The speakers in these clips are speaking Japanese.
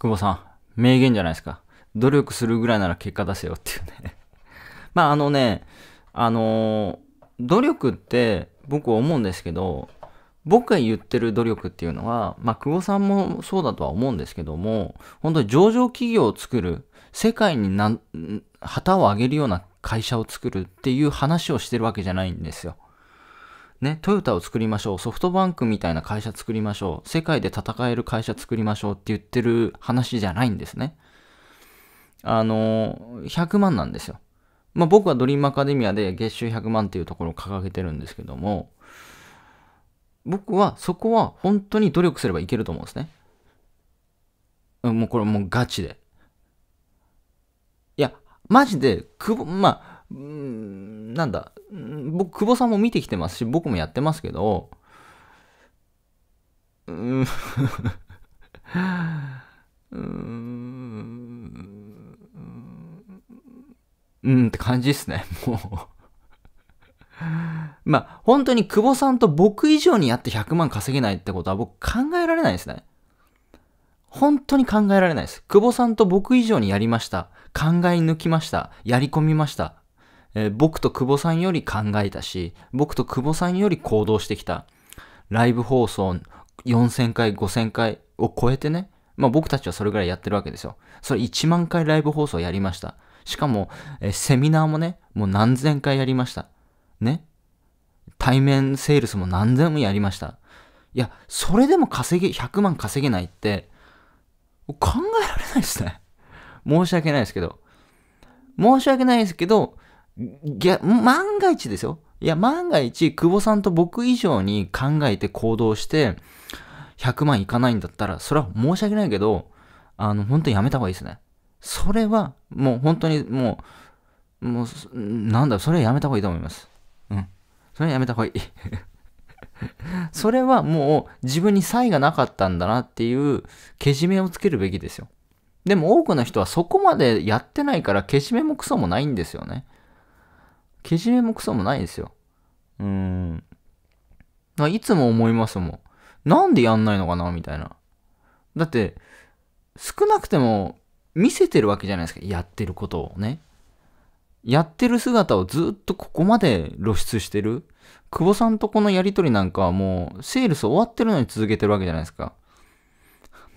久保さん、名言じゃないですか。努力するぐらいなら結果出せよっていうね まああのね、あのー、努力って僕は思うんですけど、僕が言ってる努力っていうのは、まあ久保さんもそうだとは思うんですけども、本当に上場企業を作る、世界にな旗を上げるような会社を作るっていう話をしてるわけじゃないんですよ。ね、トヨタを作りましょう、ソフトバンクみたいな会社作りましょう、世界で戦える会社作りましょうって言ってる話じゃないんですね。あの、100万なんですよ。まあ、僕はドリームアカデミアで月収100万っていうところを掲げてるんですけども、僕はそこは本当に努力すればいけると思うんですね。もうこれもうガチで。いや、マジで、くぼ、まあ、んなんだ、僕、久保さんも見てきてますし、僕もやってますけど、うーんうーん、うんって感じですね、もうまあ、本当に久保さんと僕以上にやって100万稼げないってことは僕考えられないですね。本当に考えられないです。久保さんと僕以上にやりました。考え抜きました。やり込みました。えー、僕と久保さんより考えたし、僕と久保さんより行動してきた。ライブ放送4000回、5000回を超えてね、まあ僕たちはそれぐらいやってるわけですよ。それ1万回ライブ放送やりました。しかも、えー、セミナーもね、もう何千回やりました。ね。対面セールスも何千もやりました。いや、それでも稼げ、100万稼げないって、考えられないですね。申し訳ないですけど。申し訳ないですけど、万が一ですよ。いや、万が一、久保さんと僕以上に考えて行動して、100万いかないんだったら、それは申し訳ないけど、あの、本当にやめた方がいいですね。それは、もう本当にもう、もう、なんだ、それはやめた方がいいと思います。うん。それはやめた方がいい。それはもう自分に差異がなかったんだなっていうけじめをつけるべきですよ。でも多くの人はそこまでやってないからけじめもクソもないんですよね。けじめもクソもないんですよ。うん。いつも思いますもん。なんでやんないのかなみたいな。だって、少なくても見せてるわけじゃないですか。やってることをね。やってる姿をずっとここまで露出してる。久保さんとこのやりとりなんかはもう、セールス終わってるのに続けてるわけじゃないですか。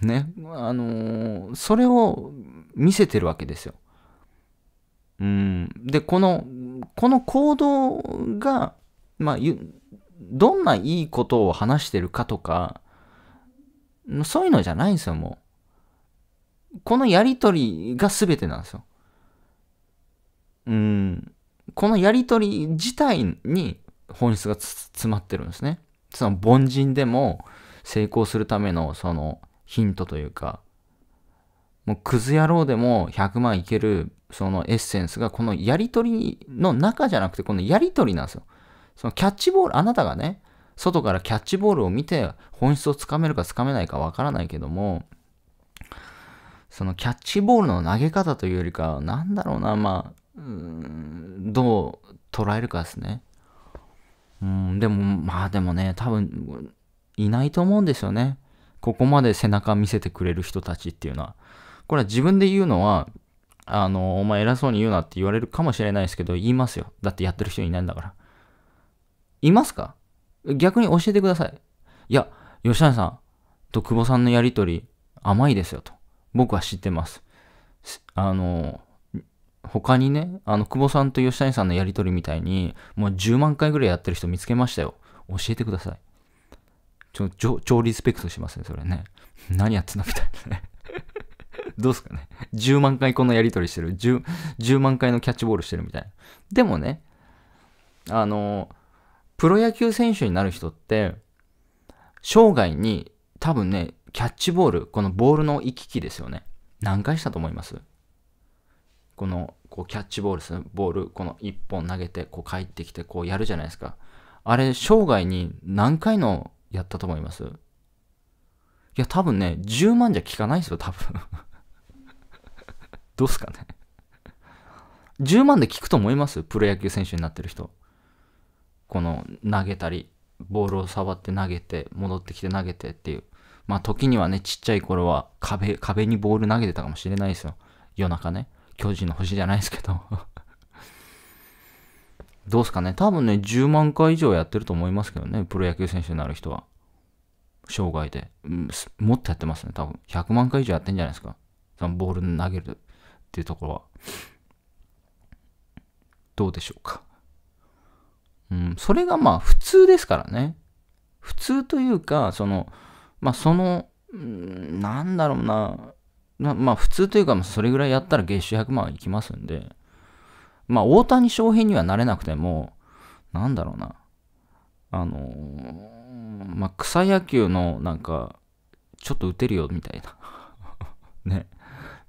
ね。あのー、それを見せてるわけですよ。うん。で、この、この行動が、まあ、どんないいことを話してるかとか、そういうのじゃないんですよ、もう。このやりとりが全てなんですよ。うん。このやりとり自体に本質が詰まってるんですね。その凡人でも成功するためのそのヒントというか、もうクズ野郎でも100万いけるそのエッセンスがこのやり取りの中じゃなくてこのやり取りなんですよ。そのキャッチボール、あなたがね、外からキャッチボールを見て本質をつかめるかつかめないかわからないけども、そのキャッチボールの投げ方というよりか、なんだろうな、まあ、どう捉えるかですね。うん、でも、まあでもね、多分、いないと思うんですよね。ここまで背中見せてくれる人たちっていうのは。これは自分で言うのは、あの、お前偉そうに言うなって言われるかもしれないですけど、言いますよ。だってやってる人いないんだから。いますか逆に教えてください。いや、吉谷さんと久保さんのやりとり、甘いですよと。僕は知ってます。あの、他にね、あの、久保さんと吉谷さんのやりとりみたいに、もう10万回ぐらいやってる人見つけましたよ。教えてください。ちょ、超リスペクトしますね、それね。何やってんのみたいなねどうすかね。10万回このやり取りしてる10。10万回のキャッチボールしてるみたいな。でもね、あの、プロ野球選手になる人って、生涯に多分ね、キャッチボール、このボールの行き来ですよね。何回したと思いますこの、こうキャッチボールする、ボール、この1本投げて、こう帰ってきて、こうやるじゃないですか。あれ、生涯に何回のやったと思いますいや、多分ね、10万じゃ効かないですよ、多分どうすかね ?10 万で聞くと思いますプロ野球選手になってる人。この投げたり、ボールを触って投げて、戻ってきて投げてっていう。まあ時にはね、ちっちゃい頃は壁、壁にボール投げてたかもしれないですよ。夜中ね。巨人の星じゃないですけど どうすかね多分ね、10万回以上やってると思いますけどね、プロ野球選手になる人は。生涯で。うん、もっとやってますね、多分。100万回以上やってんじゃないですか。そのボール投げるっていうところはどうでしょうか。うん、それがまあ普通ですからね。普通というか、その、まあその、なんだろうな、ま、まあ普通というか、それぐらいやったら月収100万いきますんで、まあ大谷翔平にはなれなくても、なんだろうな、あのまあ草野球のなんか、ちょっと打てるよみたいな ね。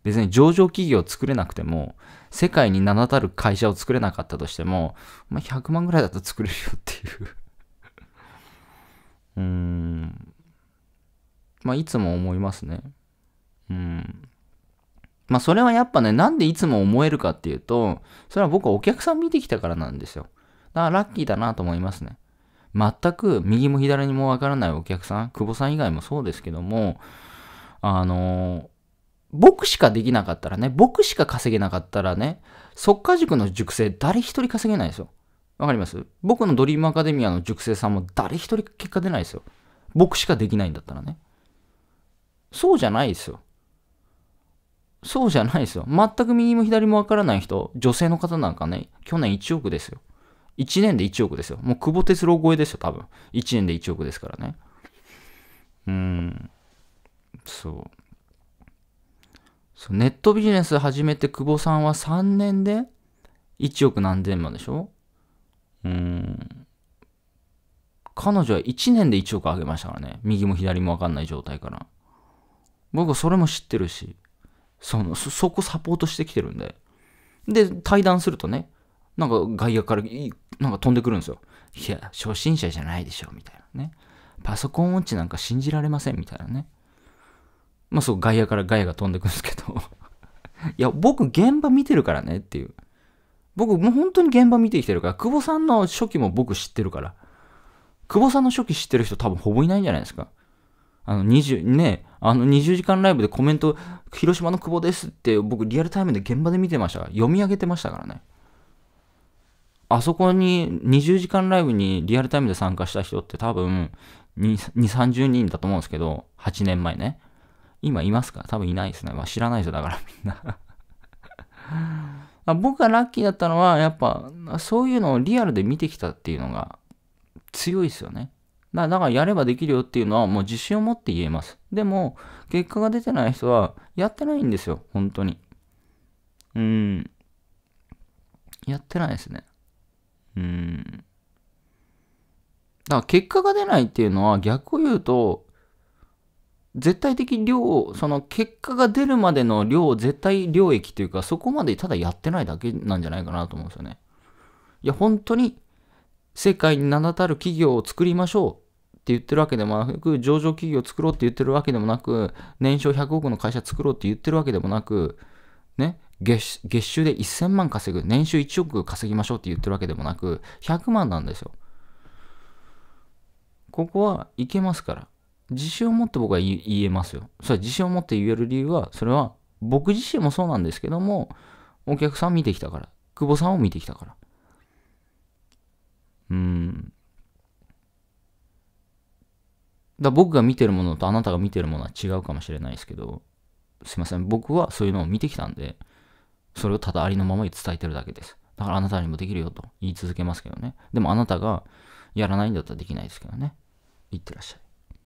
別に上場企業を作れなくても、世界に名だたる会社を作れなかったとしても、まあ、100万ぐらいだと作れるよっていう うーん。まあ、いつも思いますね。うん。まあ、それはやっぱね、なんでいつも思えるかっていうと、それは僕はお客さん見てきたからなんですよ。だからラッキーだなと思いますね。全く右も左にもわからないお客さん、久保さん以外もそうですけども、あの僕しかできなかったらね、僕しか稼げなかったらね、っか、塾の塾生誰一人稼げないですよ。わかります僕のドリームアカデミアの塾生さんも誰一人結果出ないですよ。僕しかできないんだったらね。そうじゃないですよ。そうじゃないですよ。全く右も左もわからない人、女性の方なんかね、去年1億ですよ。1年で1億ですよ。もう久保哲郎超えですよ、多分。1年で1億ですからね。うーん。そう。そうネットビジネス始めて久保さんは3年で1億何千万でしょうん。彼女は1年で1億上げましたからね。右も左もわかんない状態から。僕はそれも知ってるし、その、そ、そこサポートしてきてるんで。で、対談するとね、なんか外野からなんか飛んでくるんですよ。いや、初心者じゃないでしょ、みたいなね。パソコン音チなんか信じられません、みたいなね。まあそう、外野から外野が飛んでくるんです いや、僕現場見てるからねっていう。僕もう本当に現場見てきてるから、久保さんの初期も僕知ってるから。久保さんの初期知ってる人多分ほぼいないんじゃないですか。あの20、ね、あの20時間ライブでコメント、広島の久保ですって僕リアルタイムで現場で見てました読み上げてましたからね。あそこに20時間ライブにリアルタイムで参加した人って多分2、2 30人だと思うんですけど、8年前ね。今いますか多分いないですね。まあ、知らない人だからみんな あ。僕がラッキーだったのは、やっぱ、そういうのをリアルで見てきたっていうのが強いですよね。だからやればできるよっていうのはもう自信を持って言えます。でも、結果が出てない人はやってないんですよ、本当に。うん。やってないですね。うん。だから結果が出ないっていうのは逆を言うと、絶対的量、その結果が出るまでの量、絶対量益というか、そこまでただやってないだけなんじゃないかなと思うんですよね。いや、本当に世界に名だたる企業を作りましょうって言ってるわけでもなく、上場企業を作ろうって言ってるわけでもなく、年商100億の会社作ろうって言ってるわけでもなく、ね、月月収で1000万稼ぐ、年収1億稼ぎましょうって言ってるわけでもなく、100万なんですよ。ここはいけますから。自信を持って僕は言えますよ。それは自信を持って言える理由は、それは僕自身もそうなんですけども、お客さん見てきたから。久保さんを見てきたから。うん。だ僕が見てるものとあなたが見てるものは違うかもしれないですけど、すいません。僕はそういうのを見てきたんで、それをただありのままに伝えてるだけです。だからあなたにもできるよと言い続けますけどね。でもあなたがやらないんだったらできないですけどね。いってらっしゃい。